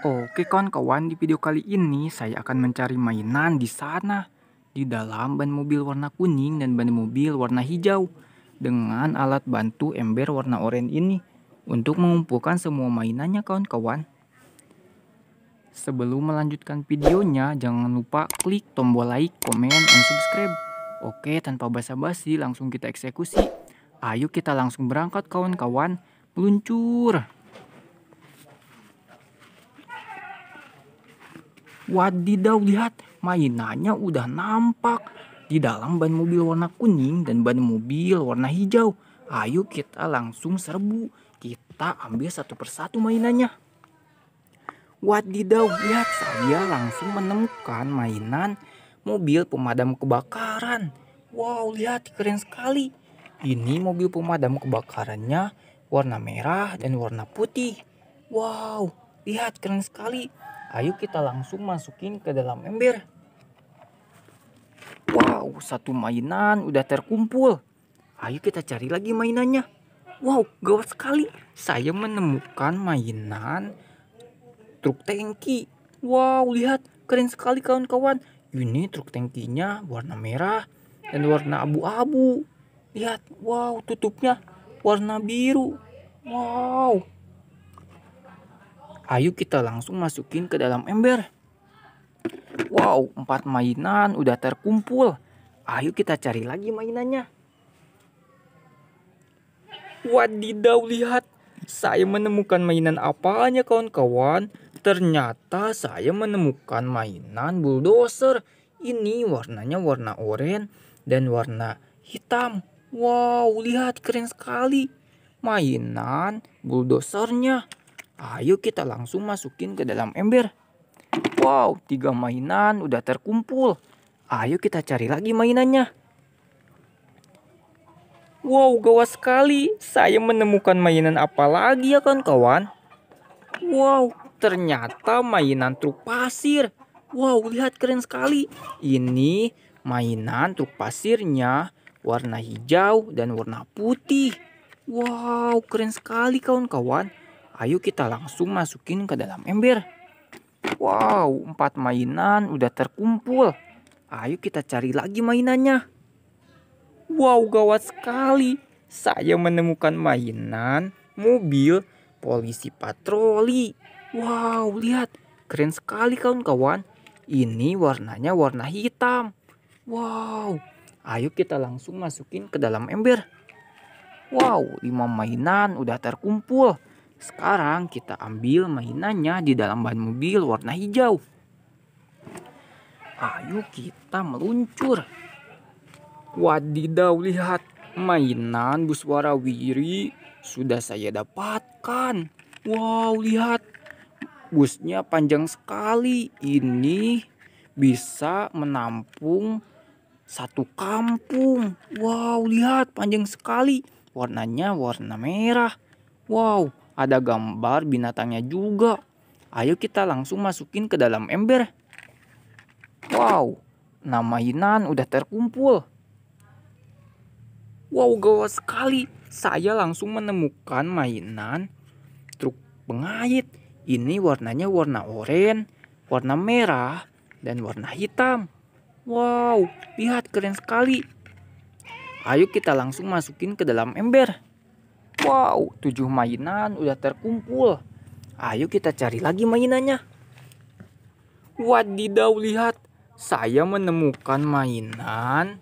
Oke kawan-kawan, di video kali ini saya akan mencari mainan di sana. Di dalam ban mobil warna kuning dan ban mobil warna hijau. Dengan alat bantu ember warna oranye ini. Untuk mengumpulkan semua mainannya kawan-kawan. Sebelum melanjutkan videonya, jangan lupa klik tombol like, komen, dan subscribe. Oke, tanpa basa-basi langsung kita eksekusi. Ayo kita langsung berangkat kawan-kawan. Meluncur! Wadidaw lihat mainannya udah nampak di dalam ban mobil warna kuning dan ban mobil warna hijau. Ayo kita langsung serbu. Kita ambil satu persatu mainannya. Wadidaw lihat saya langsung menemukan mainan mobil pemadam kebakaran. Wow lihat keren sekali. Ini mobil pemadam kebakarannya warna merah dan warna putih. Wow lihat keren sekali. Ayo kita langsung masukin ke dalam ember. Wow, satu mainan udah terkumpul. Ayo kita cari lagi mainannya. Wow, gawat sekali. Saya menemukan mainan truk tangki. Wow, lihat. Keren sekali kawan-kawan. Ini truk tangkinya warna merah dan warna abu-abu. Lihat, wow tutupnya warna biru. Wow, Ayo kita langsung masukin ke dalam ember. Wow, empat mainan udah terkumpul. Ayo kita cari lagi mainannya. Wadidaw, lihat. Saya menemukan mainan apanya kawan-kawan? Ternyata saya menemukan mainan bulldozer. Ini warnanya warna oranye dan warna hitam. Wow, lihat keren sekali. Mainan bulldosernya. Ayo kita langsung masukin ke dalam ember. Wow, tiga mainan udah terkumpul. Ayo kita cari lagi mainannya. Wow, gawat sekali. Saya menemukan mainan apa lagi ya kan kawan? Wow, ternyata mainan truk pasir. Wow, lihat keren sekali. Ini mainan truk pasirnya warna hijau dan warna putih. Wow, keren sekali kawan-kawan. Ayo kita langsung masukin ke dalam ember. Wow, empat mainan udah terkumpul. Ayo kita cari lagi mainannya. Wow, gawat sekali. Saya menemukan mainan, mobil, polisi patroli. Wow, lihat. Keren sekali kawan-kawan. Ini warnanya warna hitam. Wow. Ayo kita langsung masukin ke dalam ember. Wow, lima mainan udah terkumpul. Sekarang kita ambil mainannya di dalam ban mobil warna hijau. Ayo kita meluncur. Wadidaw lihat mainan buswara wiri sudah saya dapatkan. Wow lihat busnya panjang sekali. Ini bisa menampung satu kampung. Wow lihat panjang sekali. Warnanya warna merah. Wow ada gambar binatangnya juga. Ayo kita langsung masukin ke dalam ember. Wow, nama Inan udah terkumpul. Wow, gawat sekali. Saya langsung menemukan mainan truk pengait. Ini warnanya warna oranye, warna merah, dan warna hitam. Wow, lihat keren sekali. Ayo kita langsung masukin ke dalam ember. Wow, tujuh mainan udah terkumpul. Ayo kita cari lagi mainannya. Wadidaw, lihat. Saya menemukan mainan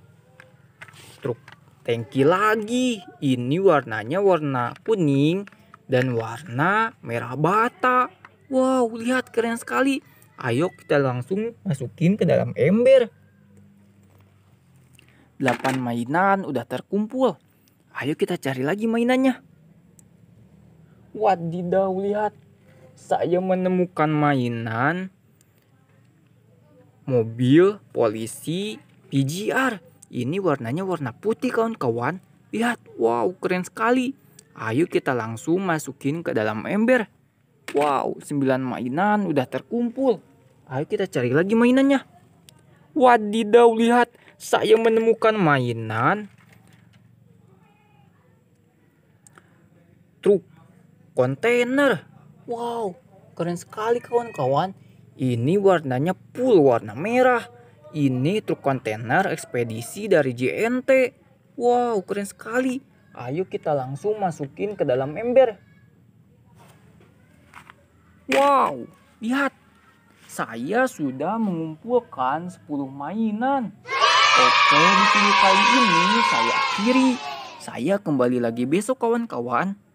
truk tangki lagi. Ini warnanya warna kuning dan warna merah bata. Wow, lihat keren sekali. Ayo kita langsung masukin ke dalam ember. Delapan mainan udah terkumpul. Ayo kita cari lagi mainannya. Wadidaw, lihat. Saya menemukan mainan mobil polisi PGR. Ini warnanya warna putih kawan-kawan. Lihat, wow keren sekali. Ayo kita langsung masukin ke dalam ember. Wow, 9 mainan udah terkumpul. Ayo kita cari lagi mainannya. Wadidaw, lihat. Saya menemukan mainan truk kontainer. Wow, keren sekali kawan-kawan. Ini warnanya full warna merah. Ini truk kontainer ekspedisi dari JNT. Wow, keren sekali. Ayo kita langsung masukin ke dalam ember. Wow, lihat. Saya sudah mengumpulkan 10 mainan. Oke, di video kali ini saya akhiri. Saya kembali lagi besok kawan-kawan.